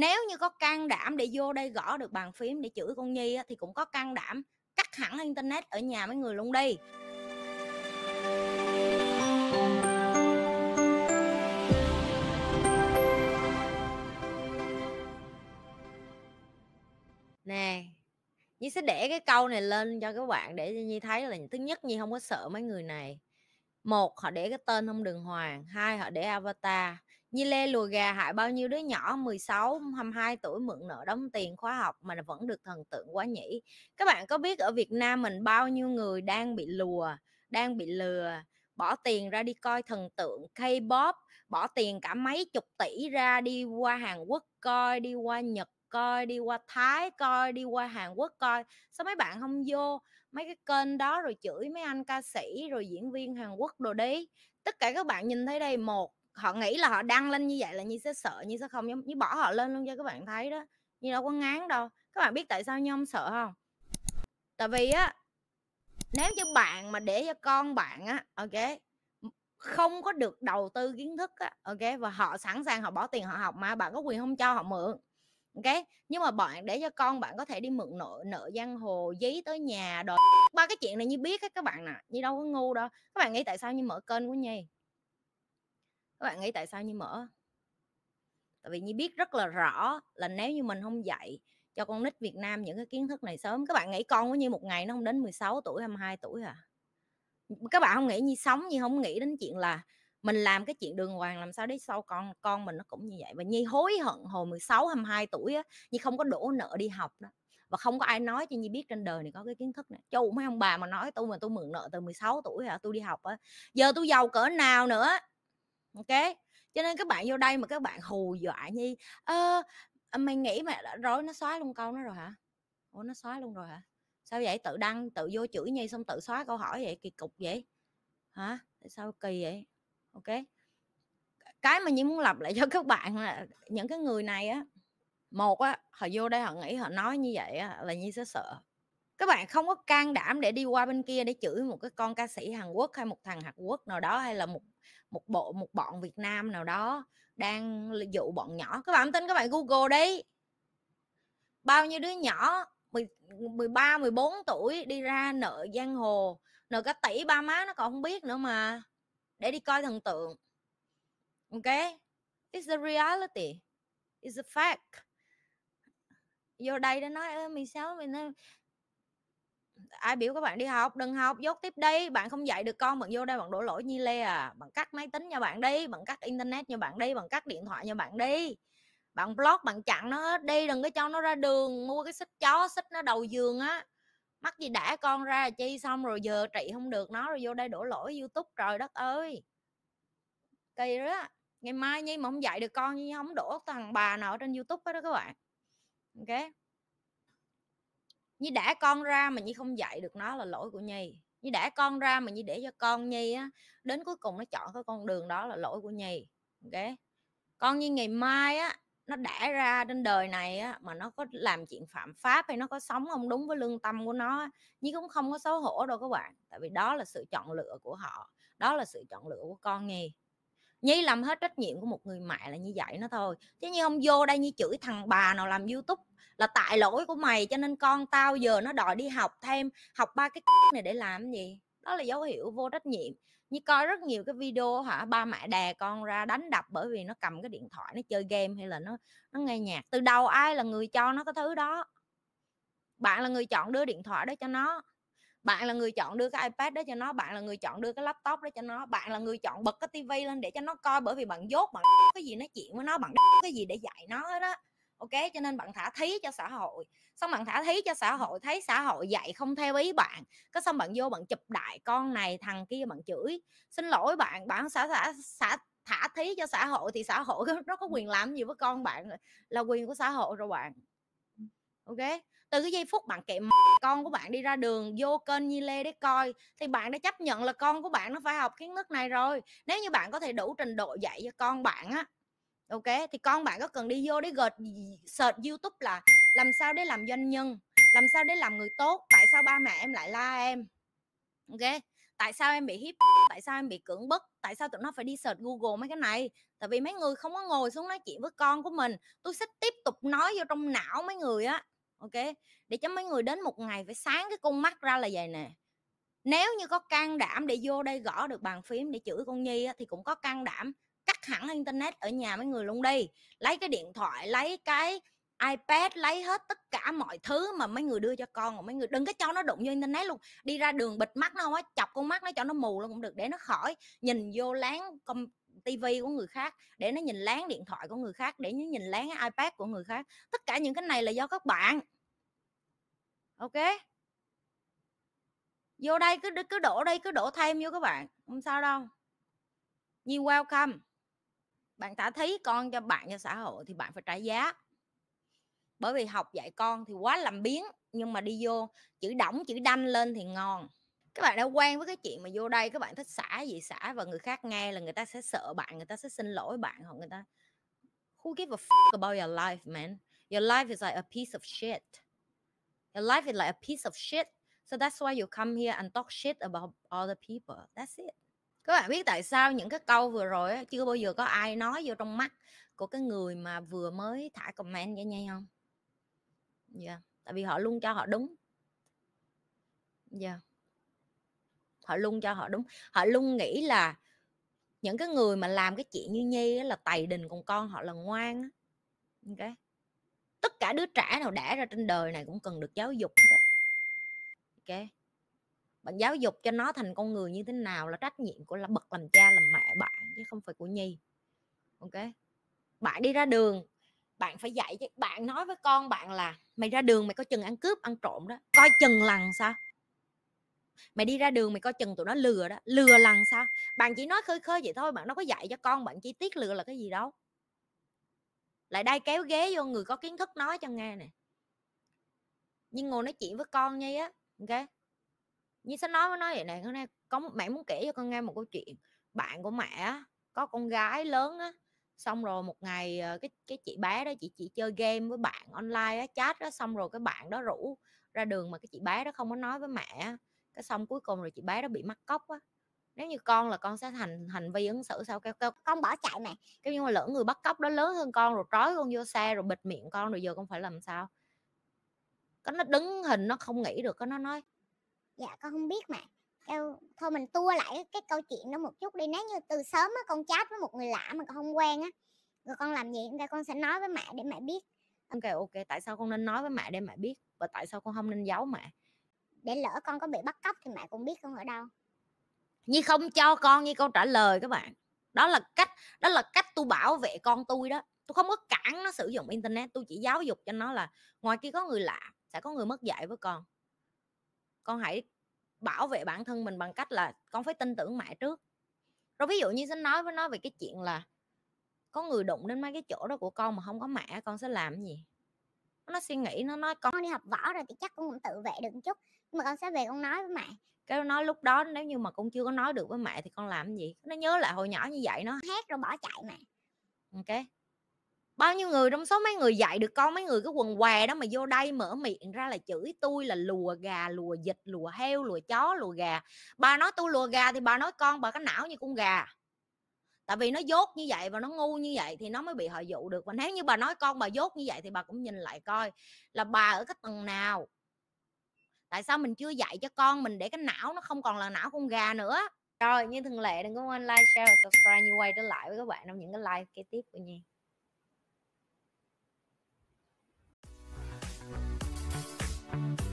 nếu như có can đảm để vô đây gõ được bàn phím để chửi con nhi á, thì cũng có can đảm cắt hẳn internet ở nhà mấy người luôn đi nè Nhi sẽ để cái câu này lên cho các bạn để cho Nhi thấy là thứ nhất Nhi không có sợ mấy người này một họ để cái tên không đường hoàng hai họ để avatar như Lê lùa gà hại bao nhiêu đứa nhỏ 16, 22 tuổi mượn nợ đóng tiền khóa học mà vẫn được thần tượng quá nhỉ. Các bạn có biết ở Việt Nam mình bao nhiêu người đang bị lùa, đang bị lừa, bỏ tiền ra đi coi thần tượng K-pop, bỏ tiền cả mấy chục tỷ ra đi qua Hàn Quốc coi, đi qua Nhật coi đi qua thái coi đi qua hàn quốc coi sao mấy bạn không vô mấy cái kênh đó rồi chửi mấy anh ca sĩ rồi diễn viên hàn quốc đồ đi tất cả các bạn nhìn thấy đây một họ nghĩ là họ đăng lên như vậy là như sẽ sợ như sẽ không giống như bỏ họ lên luôn cho các bạn thấy đó như đâu có ngán đâu các bạn biết tại sao như không sợ không tại vì á nếu như bạn mà để cho con bạn á ok không có được đầu tư kiến thức á ok và họ sẵn sàng họ bỏ tiền họ học mà bạn có quyền không cho họ mượn ok nhưng mà bạn để cho con bạn có thể đi mượn nợ nợ giang hồ giấy tới nhà đòi ba cái chuyện này như biết hết các bạn nè như đâu có ngu đâu các bạn nghĩ tại sao như mở kênh của nhi các bạn nghĩ tại sao nhi mở tại vì nhi biết rất là rõ là nếu như mình không dạy cho con nít Việt Nam những cái kiến thức này sớm các bạn nghĩ con của như một ngày nó không đến 16 tuổi 22 tuổi à các bạn không nghĩ như sống như không nghĩ đến chuyện là mình làm cái chuyện đường hoàng làm sao đấy sau con con mình nó cũng như vậy và Nhi hối hận hồi 16 22 tuổi á Nhi không có đổ nợ đi học đó và không có ai nói cho Nhi biết trên đời này có cái kiến thức này Châu mấy ông bà mà nói tôi mà tôi mượn nợ từ 16 tuổi hả à, tôi đi học á giờ tôi giàu cỡ nào nữa ok cho nên các bạn vô đây mà các bạn hù dọa nhi ơ à, mày nghĩ mà rối nó xóa luôn câu nó rồi hả ủa nó xóa luôn rồi hả sao vậy tự đăng tự vô chửi nhi xong tự xóa câu hỏi vậy kỳ cục vậy hả tại sao kỳ vậy ok cái mà nhi muốn lập lại cho các bạn là những cái người này á một á họ vô đây họ nghĩ họ nói như vậy á, là nhi sẽ sợ các bạn không có can đảm để đi qua bên kia để chửi một cái con ca sĩ hàn quốc hay một thằng hàn quốc nào đó hay là một một bộ một bọn Việt Nam nào đó đang dụ bọn nhỏ các bạn tin các bạn Google đi bao nhiêu đứa nhỏ 13 14 tuổi đi ra nợ giang hồ nợ cả tỷ ba má nó còn không biết nữa mà để đi coi thần tượng ok it's the reality it's the fact vô đây nó nói ờ, mình sao mình nói ai biểu các bạn đi học đừng học dốt tiếp đi bạn không dạy được con bạn vô đây bạn đổ lỗi nhi lê à bạn cắt máy tính cho bạn đi bạn cắt internet cho bạn đi bạn cắt điện thoại cho bạn đi bạn blog bạn chặn nó hết đi đừng có cho nó ra đường mua cái xích chó xích nó đầu giường á mắc gì đã con ra chi xong rồi giờ trị không được nó rồi vô đây đổ lỗi youtube trời đất ơi kỳ đó ngày mai nhi mà không dạy được con nhi không đổ thằng bà nào trên youtube hết đó các bạn ok như đã con ra mà như không dạy được nó là lỗi của nhi như đã con ra mà như để cho con nhi á đến cuối cùng nó chọn cái con đường đó là lỗi của nhi ok con như ngày mai á nó đã ra trên đời này á, mà nó có làm chuyện phạm pháp hay nó có sống không đúng với lương tâm của nó nhưng cũng không có xấu hổ đâu các bạn tại vì đó là sự chọn lựa của họ đó là sự chọn lựa của con nhi nhi làm hết trách nhiệm của một người mẹ là như vậy nó thôi chứ như không vô đây như chửi thằng bà nào làm youtube là tại lỗi của mày cho nên con tao giờ nó đòi đi học thêm học ba cái này để làm gì đó là dấu hiệu vô trách nhiệm như coi rất nhiều cái video hả ba mẹ đè con ra đánh đập bởi vì nó cầm cái điện thoại nó chơi game hay là nó nó nghe nhạc từ đầu ai là người cho nó cái thứ đó bạn là người chọn đưa điện thoại đó cho nó bạn là người chọn đưa cái ipad đó cho nó bạn là người chọn đưa cái laptop đó cho nó bạn là người chọn bật cái tivi lên để cho nó coi bởi vì bạn dốt bạn cái gì nói chuyện với nó bạn cái gì để dạy nó đó ok cho nên bạn thả thí cho xã hội xong bạn thả thí cho xã hội thấy xã hội dạy không theo ý bạn có xong bạn vô bạn chụp đại con này thằng kia bạn chửi xin lỗi bạn bạn xã xã xã thả thí cho xã hội thì xã hội nó có quyền làm gì với con bạn là quyền của xã hội rồi bạn ok từ cái giây phút bạn kệ con của bạn đi ra đường vô kênh như lê để coi thì bạn đã chấp nhận là con của bạn nó phải học kiến thức này rồi nếu như bạn có thể đủ trình độ dạy cho con bạn á ok thì con bạn có cần đi vô để gợt search youtube là làm sao để làm doanh nhân làm sao để làm người tốt tại sao ba mẹ em lại la em ok tại sao em bị hiếp tại sao em bị cưỡng bức tại sao tụi nó phải đi search google mấy cái này tại vì mấy người không có ngồi xuống nói chuyện với con của mình tôi sẽ tiếp tục nói vô trong não mấy người á ok để cho mấy người đến một ngày phải sáng cái con mắt ra là vậy nè nếu như có can đảm để vô đây gõ được bàn phím để chửi con nhi thì cũng có can đảm cắt hẳn internet ở nhà mấy người luôn đi lấy cái điện thoại lấy cái ipad lấy hết tất cả mọi thứ mà mấy người đưa cho con mấy người đừng có cho nó đụng vô internet luôn đi ra đường bịt mắt nó quá chọc con mắt nó cho nó mù luôn cũng được để nó khỏi nhìn vô láng công tivi của người khác để nó nhìn lén điện thoại của người khác để nó nhìn lén ipad của người khác tất cả những cái này là do các bạn ok vô đây cứ cứ đổ đây cứ đổ thêm vô các bạn không sao đâu như welcome bạn thả thí con cho bạn cho xã hội thì bạn phải trả giá bởi vì học dạy con thì quá làm biến nhưng mà đi vô chữ đỏng chữ đanh lên thì ngon các bạn đã quen với cái chuyện mà vô đây các bạn thích xả gì xả và người khác nghe là người ta sẽ sợ bạn người ta sẽ xin lỗi bạn hoặc người ta who give a fuck about your life man your life is like a piece of shit your life is like a piece of shit so that's why you come here and talk shit about other people that's it các bạn biết tại sao những cái câu vừa rồi chưa bao giờ có ai nói vô trong mắt của cái người mà vừa mới thả comment cho nhau không dạ yeah. tại vì họ luôn cho họ đúng dạ yeah họ luôn cho họ đúng họ luôn nghĩ là những cái người mà làm cái chuyện như nhi là tày đình còn con họ là ngoan ok tất cả đứa trẻ nào đẻ ra trên đời này cũng cần được giáo dục hết ok bạn giáo dục cho nó thành con người như thế nào là trách nhiệm của là bậc làm cha làm mẹ bạn chứ không phải của nhi ok bạn đi ra đường bạn phải dạy chứ bạn nói với con bạn là mày ra đường mày có chừng ăn cướp ăn trộm đó coi chừng lần sao mày đi ra đường mày coi chừng tụi nó lừa đó lừa lần sao bạn chỉ nói khơi khơi vậy thôi bạn nó có dạy cho con bạn chỉ tiết lừa là cái gì đâu lại đây kéo ghế vô người có kiến thức nói cho nghe nè nhưng ngồi nói chuyện với con nhi á ok như sẽ nói với nó vậy nè hôm nay có mẹ muốn kể cho con nghe một câu chuyện bạn của mẹ có con gái lớn á xong rồi một ngày ờ, cái cái chị bé đó chị chỉ chơi game với bạn online á chat đó xong rồi cái bạn đó rủ ra đường mà cái chị bé đó không có nói với mẹ cái xong cuối cùng rồi chị bé đó bị mắc cóc á nếu như con là con sẽ thành hành vi ứng xử sao kêu kêu con bỏ chạy mẹ kêu nhưng mà lỡ người bắt cóc đó lớn hơn con rồi trói con vô xe rồi bịt miệng con rồi giờ con phải làm sao có nó đứng hình nó không nghĩ được có nó nói dạ con không biết mẹ. kêu thôi mình tua lại cái câu chuyện đó một chút đi nếu như từ sớm á con chat với một người lạ mà con không quen á rồi con làm gì ra con sẽ nói với mẹ để mẹ biết ok ok tại sao con nên nói với mẹ để mẹ biết và tại sao con không nên giấu mẹ để lỡ con có bị bắt cóc thì mẹ cũng biết con ở đâu Như không cho con như câu trả lời các bạn đó là cách đó là cách tôi bảo vệ con tôi đó tôi không có cản nó sử dụng internet tôi chỉ giáo dục cho nó là ngoài kia có người lạ sẽ có người mất dạy với con con hãy bảo vệ bản thân mình bằng cách là con phải tin tưởng mẹ trước rồi ví dụ như sẽ nói với nó về cái chuyện là có người đụng đến mấy cái chỗ đó của con mà không có mẹ con sẽ làm gì nó suy nghĩ nó nói con đi học võ rồi thì chắc con cũng tự vệ được một chút nhưng mà con sẽ về con nói với mẹ cái nó lúc đó nếu như mà con chưa có nói được với mẹ thì con làm gì nó nhớ lại hồi nhỏ như vậy nó hét rồi bỏ chạy mẹ ok bao nhiêu người trong số mấy người dạy được con mấy người cái quần què đó mà vô đây mở miệng ra là chửi tôi là lùa gà lùa vịt lùa heo lùa chó lùa gà bà nói tôi lùa gà thì bà nói con bà có não như con gà tại vì nó dốt như vậy và nó ngu như vậy thì nó mới bị họ dụ được và nếu như bà nói con bà dốt như vậy thì bà cũng nhìn lại coi là bà ở cái tầng nào tại sao mình chưa dạy cho con mình để cái não nó không còn là não con gà nữa rồi như thường lệ đừng có quên like share và subscribe như quay trở lại với các bạn trong những cái like kế tiếp của nhi thank you